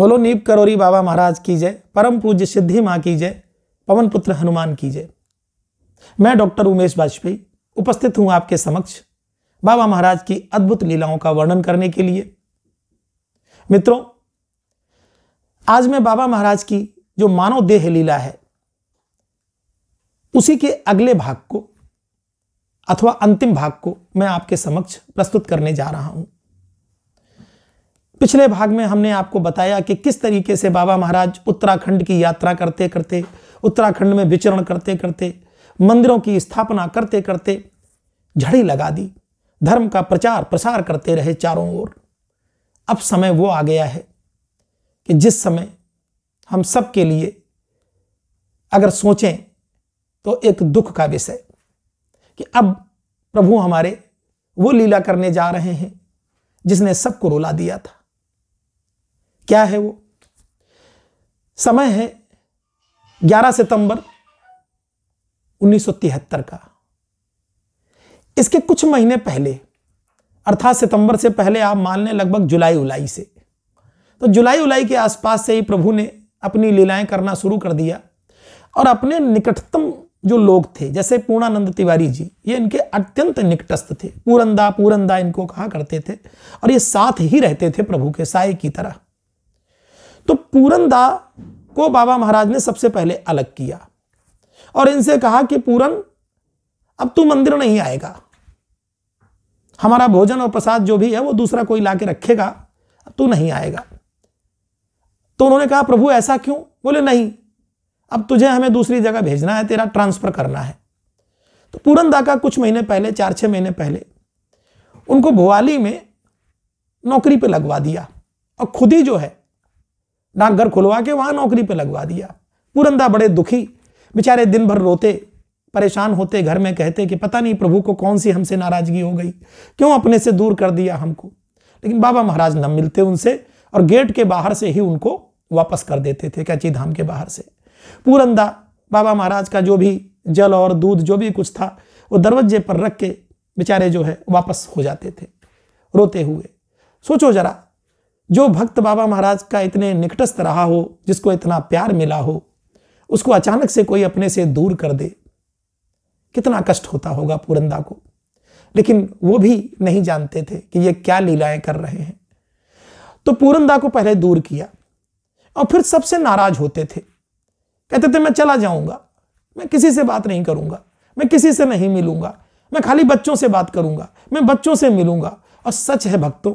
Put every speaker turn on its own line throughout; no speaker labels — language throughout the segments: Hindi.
बोलो नीप करोरी बाबा महाराज की जय परम पूज्य सिद्धि माँ की जय पवन पुत्र हनुमान की जय मैं डॉक्टर उमेश वाजपेयी उपस्थित हूँ आपके समक्ष बाबा महाराज की अद्भुत लीलाओं का वर्णन करने के लिए मित्रों आज मैं बाबा महाराज की जो मानव देह लीला है उसी के अगले भाग को अथवा अंतिम भाग को मैं आपके समक्ष प्रस्तुत करने जा रहा हूं पिछले भाग में हमने आपको बताया कि किस तरीके से बाबा महाराज उत्तराखंड की यात्रा करते करते उत्तराखंड में विचरण करते करते मंदिरों की स्थापना करते करते झड़ी लगा दी धर्म का प्रचार प्रसार करते रहे चारों ओर अब समय वो आ गया है कि जिस समय हम सबके लिए अगर सोचें तो एक दुख का विषय कि अब प्रभु हमारे वो लीला करने जा रहे हैं जिसने सबको रुला दिया था क्या है वो समय है 11 सितंबर उन्नीस का इसके कुछ महीने पहले अर्थात सितंबर से पहले आप मान लें लगभग जुलाई उलाई से तो जुलाई उलाई के आसपास से ही प्रभु ने अपनी लीलाएं करना शुरू कर दिया और अपने निकटतम जो लोग थे जैसे पूर्णानंद तिवारी जी ये इनके अत्यंत निकटस्थ थे पूरंदा पूरंदा इनको कहा करते थे और ये साथ ही रहते थे प्रभु के साय की तरह तो पूरनदा को बाबा महाराज ने सबसे पहले अलग किया और इनसे कहा कि पूरन अब तू मंदिर नहीं आएगा हमारा भोजन और प्रसाद जो भी है वो दूसरा कोई ला रखेगा रखेगा तू नहीं आएगा तो उन्होंने कहा प्रभु ऐसा क्यों बोले नहीं अब तुझे हमें दूसरी जगह भेजना है तेरा ट्रांसफर करना है तो पूरनदा का कुछ महीने पहले चार छः महीने पहले उनको भोवाली में नौकरी पर लगवा दिया और खुद ही जो है डाकघर खुलवा के वहाँ नौकरी पे लगवा दिया पुरंदा बड़े दुखी बेचारे दिन भर रोते परेशान होते घर में कहते कि पता नहीं प्रभु को कौन सी हमसे नाराजगी हो गई क्यों अपने से दूर कर दिया हमको लेकिन बाबा महाराज न मिलते उनसे और गेट के बाहर से ही उनको वापस कर देते थे कैची धाम के बाहर से पूरंदा बाबा महाराज का जो भी जल और दूध जो भी कुछ था वो दरवाजे पर रख के बेचारे जो है वापस हो जाते थे रोते हुए सोचो जरा जो भक्त बाबा महाराज का इतने निकटस्थ रहा हो जिसको इतना प्यार मिला हो उसको अचानक से कोई अपने से दूर कर दे कितना कष्ट होता होगा पुरंदा को लेकिन वो भी नहीं जानते थे कि ये क्या लीलाएं कर रहे हैं तो पूरंदा को पहले दूर किया और फिर सबसे नाराज होते थे कहते थे मैं चला जाऊंगा मैं किसी से बात नहीं करूंगा मैं किसी से नहीं मिलूंगा मैं खाली बच्चों से बात करूंगा मैं बच्चों से मिलूंगा और सच है भक्तों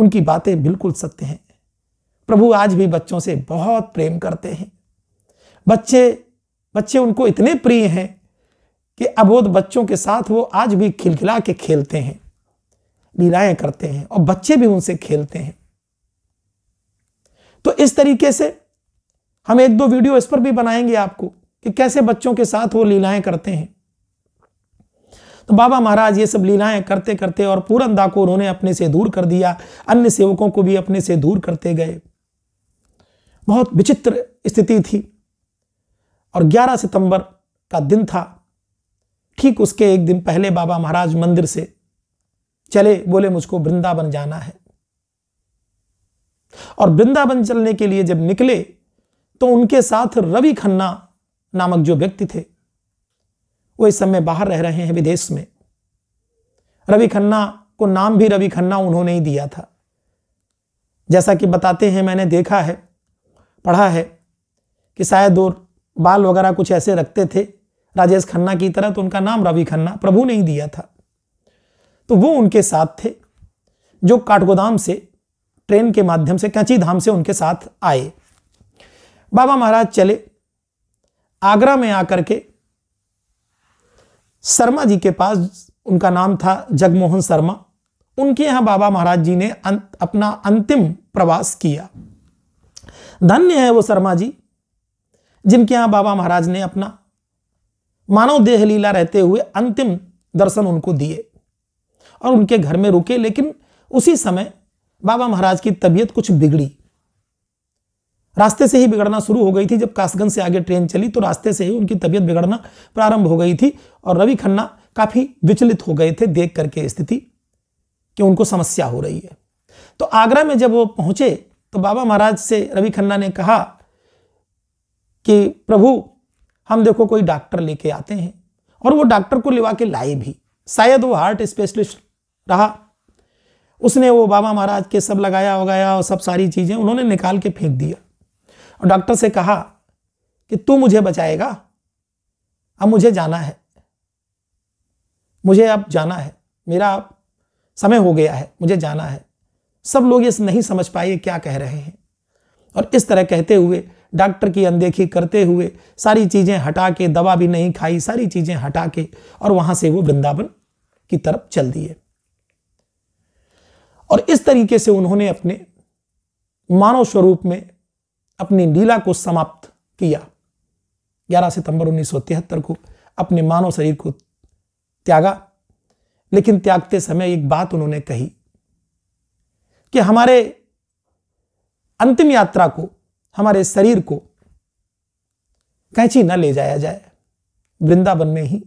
उनकी बातें बिल्कुल सत्य हैं प्रभु आज भी बच्चों से बहुत प्रेम करते हैं बच्चे बच्चे उनको इतने प्रिय हैं कि अबोध बच्चों के साथ वो आज भी खिलखिला के खेलते हैं लीलाएं करते हैं और बच्चे भी उनसे खेलते हैं तो इस तरीके से हम एक दो वीडियो इस पर भी बनाएंगे आपको कि कैसे बच्चों के साथ वो लीलाएं करते हैं तो बाबा महाराज ये सब लीलाएं करते करते और पूरनदा को उन्होंने अपने से दूर कर दिया अन्य सेवकों को भी अपने से दूर करते गए बहुत विचित्र स्थिति थी और 11 सितंबर का दिन था ठीक उसके एक दिन पहले बाबा महाराज मंदिर से चले बोले मुझको वृंदावन जाना है और वृंदावन चलने के लिए जब निकले तो उनके साथ रवि खन्ना नामक जो व्यक्ति थे वो इस समय बाहर रह रहे हैं विदेश में रवि खन्ना को नाम भी रवि खन्ना उन्होंने ही दिया था जैसा कि बताते हैं मैंने देखा है पढ़ा है कि शायद और बाल वगैरह कुछ ऐसे रखते थे राजेश खन्ना की तरह तो उनका नाम रवि खन्ना प्रभु ने ही दिया था तो वो उनके साथ थे जो काठगोदाम से ट्रेन के माध्यम से कैंची धाम से उनके साथ आए बाबा महाराज चले आगरा में आकर के शर्मा जी के पास उनका नाम था जगमोहन शर्मा उनके यहां बाबा महाराज जी ने अपना अंतिम प्रवास किया धन्य है वो शर्मा जी जिनके यहाँ बाबा महाराज ने अपना मानव देह लीला रहते हुए अंतिम दर्शन उनको दिए और उनके घर में रुके लेकिन उसी समय बाबा महाराज की तबीयत कुछ बिगड़ी रास्ते से ही बिगड़ना शुरू हो गई थी जब कासगंज से आगे ट्रेन चली तो रास्ते से ही उनकी तबीयत बिगड़ना प्रारंभ हो गई थी और रवि खन्ना काफ़ी विचलित हो गए थे देख करके स्थिति कि उनको समस्या हो रही है तो आगरा में जब वो पहुंचे तो बाबा महाराज से रवि खन्ना ने कहा कि प्रभु हम देखो कोई डॉक्टर लेके आते हैं और वो डॉक्टर को लिवा के लाए भी शायद वो हार्ट स्पेशलिस्ट रहा उसने वो बाबा महाराज के सब लगाया वगाया और सब सारी चीज़ें उन्होंने निकाल के फेंक दिया और डॉक्टर से कहा कि तू मुझे बचाएगा अब मुझे जाना है मुझे अब जाना है मेरा अब समय हो गया है मुझे जाना है सब लोग ये नहीं समझ पाए क्या कह रहे हैं और इस तरह कहते हुए डॉक्टर की अनदेखी करते हुए सारी चीज़ें हटा के दवा भी नहीं खाई सारी चीज़ें हटा के और वहां से वो वृंदावन की तरफ चल दिए और इस तरीके से उन्होंने अपने मानव स्वरूप में अपनी लीला को समाप्त किया 11 सितंबर 1973 को अपने मानव शरीर को त्यागा लेकिन त्यागते समय एक बात उन्होंने कही कि हमारे अंतिम यात्रा को हमारे शरीर को कैंची न ले जाया जाए वृंदावन में ही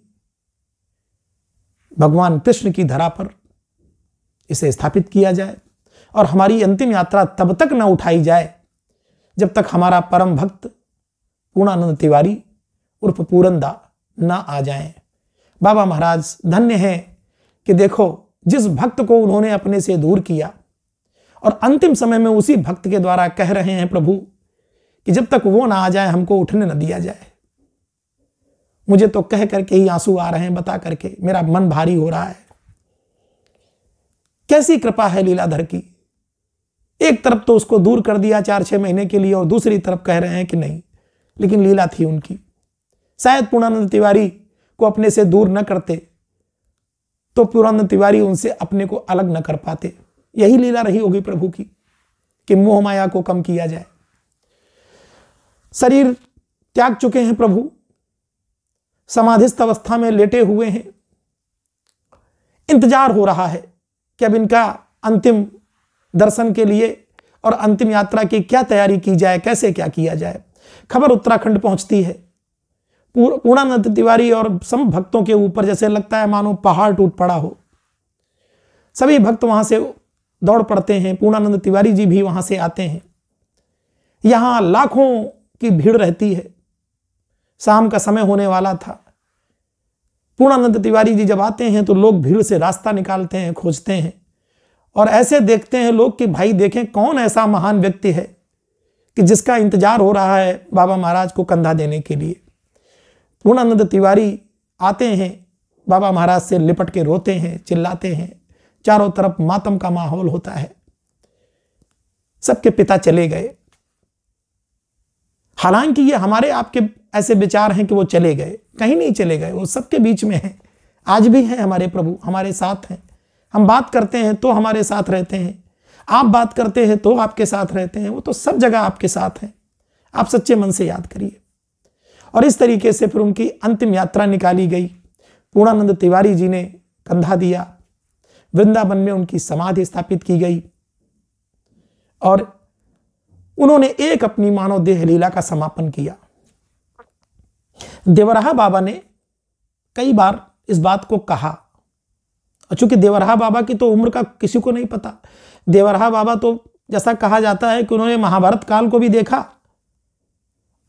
भगवान कृष्ण की धरा पर इसे स्थापित किया जाए और हमारी अंतिम यात्रा तब तक न उठाई जाए जब तक हमारा परम भक्त पूर्णानंद तिवारी उर्फ पूरंदा ना आ जाए बाबा महाराज धन्य हैं कि देखो जिस भक्त को उन्होंने अपने से दूर किया और अंतिम समय में उसी भक्त के द्वारा कह रहे हैं प्रभु कि जब तक वो ना आ जाए हमको उठने न दिया जाए मुझे तो कह करके ही आंसू आ रहे हैं बता करके मेरा मन भारी हो रहा है कैसी कृपा है लीलाधर की एक तरफ तो उसको दूर कर दिया चार छह महीने के लिए और दूसरी तरफ कह रहे हैं कि नहीं लेकिन लीला थी उनकी शायद पूर्णानंद तिवारी को अपने से दूर न करते तो पूर्णानंद तिवारी उनसे अपने को अलग न कर पाते यही लीला रही होगी प्रभु की कि मोह माया को कम किया जाए शरीर त्याग चुके हैं प्रभु समाधिस्थ अवस्था में लेटे हुए हैं इंतजार हो रहा है कि अब इनका अंतिम दर्शन के लिए और अंतिम यात्रा की क्या तैयारी की जाए कैसे क्या किया जाए खबर उत्तराखंड पहुंचती है पूर्णानंद तिवारी और सब भक्तों के ऊपर जैसे लगता है मानो पहाड़ टूट पड़ा हो सभी भक्त वहां से दौड़ पड़ते हैं पूर्णानंद तिवारी जी भी वहां से आते हैं यहाँ लाखों की भीड़ रहती है शाम का समय होने वाला था पूर्णानंद तिवारी जी जब आते हैं तो लोग भीड़ से रास्ता निकालते हैं खोजते हैं और ऐसे देखते हैं लोग कि भाई देखें कौन ऐसा महान व्यक्ति है कि जिसका इंतजार हो रहा है बाबा महाराज को कंधा देने के लिए पूर्णानंद तिवारी आते हैं बाबा महाराज से लिपट के रोते हैं चिल्लाते हैं चारों तरफ मातम का माहौल होता है सबके पिता चले गए हालांकि ये हमारे आपके ऐसे विचार हैं कि वो चले गए कहीं नहीं चले गए वो सबके बीच में हैं आज भी हैं हमारे प्रभु हमारे साथ हैं हम बात करते हैं तो हमारे साथ रहते हैं आप बात करते हैं तो आपके साथ रहते हैं वो तो सब जगह आपके साथ हैं आप सच्चे मन से याद करिए और इस तरीके से फिर उनकी अंतिम यात्रा निकाली गई पूर्णानंद तिवारी जी ने कंधा दिया वृंदावन में उनकी समाधि स्थापित की गई और उन्होंने एक अपनी मानव देह लीला का समापन किया देवराहा बाबा ने कई बार इस बात को कहा चूंकि देवरहा बाबा की तो उम्र का किसी को नहीं पता देवरहा बाबा तो जैसा कहा जाता है कि उन्होंने महाभारत काल को भी देखा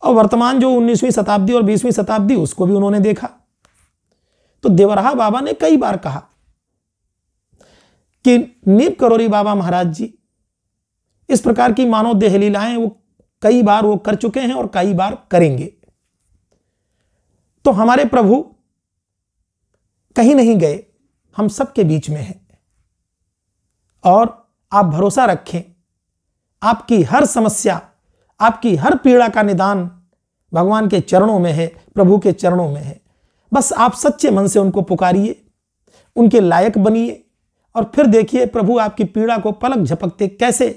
और वर्तमान जो 19वीं शताब्दी और 20वीं शताब्दी उसको भी उन्होंने देखा तो देवरहा बाबा ने कई बार कहा कि नीप करोरी बाबा महाराज जी इस प्रकार की मानव देह लीलाएं वो कई बार वो कर चुके हैं और कई बार करेंगे तो हमारे प्रभु कहीं नहीं गए हम सबके बीच में है और आप भरोसा रखें आपकी हर समस्या आपकी हर पीड़ा का निदान भगवान के चरणों में है प्रभु के चरणों में है बस आप सच्चे मन से उनको पुकारिए उनके लायक बनिए और फिर देखिए प्रभु आपकी पीड़ा को पलक झपकते कैसे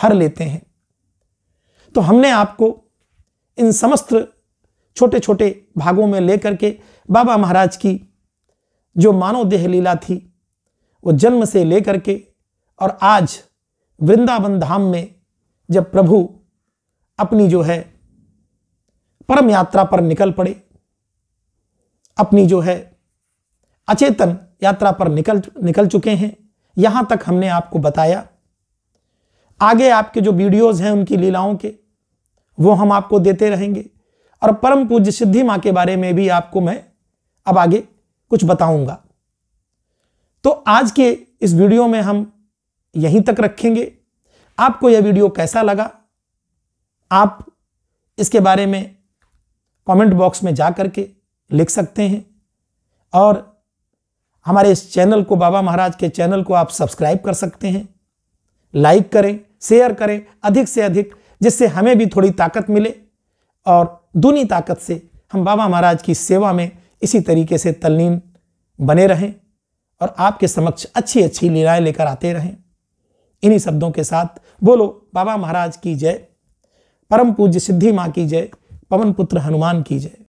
हर लेते हैं तो हमने आपको इन समस्त छोटे छोटे भागों में लेकर के बाबा महाराज की जो मानव देह लीला थी वो जन्म से लेकर के और आज वृंदावन धाम में जब प्रभु अपनी जो है परम यात्रा पर निकल पड़े अपनी जो है अचेतन यात्रा पर निकल निकल चुके हैं यहां तक हमने आपको बताया आगे आपके जो वीडियोस हैं उनकी लीलाओं के वो हम आपको देते रहेंगे और परम पूज्य सिद्धि माँ के बारे में भी आपको मैं अब आगे कुछ बताऊंगा तो आज के इस वीडियो में हम यहीं तक रखेंगे आपको यह वीडियो कैसा लगा आप इसके बारे में कमेंट बॉक्स में जा करके लिख सकते हैं और हमारे इस चैनल को बाबा महाराज के चैनल को आप सब्सक्राइब कर सकते हैं लाइक करें शेयर करें अधिक से अधिक जिससे हमें भी थोड़ी ताकत मिले और दूनी ताकत से हम बाबा महाराज की सेवा में इसी तरीके से तल्लीन बने रहें और आपके समक्ष अच्छी अच्छी लीलाएँ लेकर आते रहें इन्हीं शब्दों के साथ बोलो बाबा महाराज की जय परम पूज्य सिद्धि माँ की जय पवन पुत्र हनुमान की जय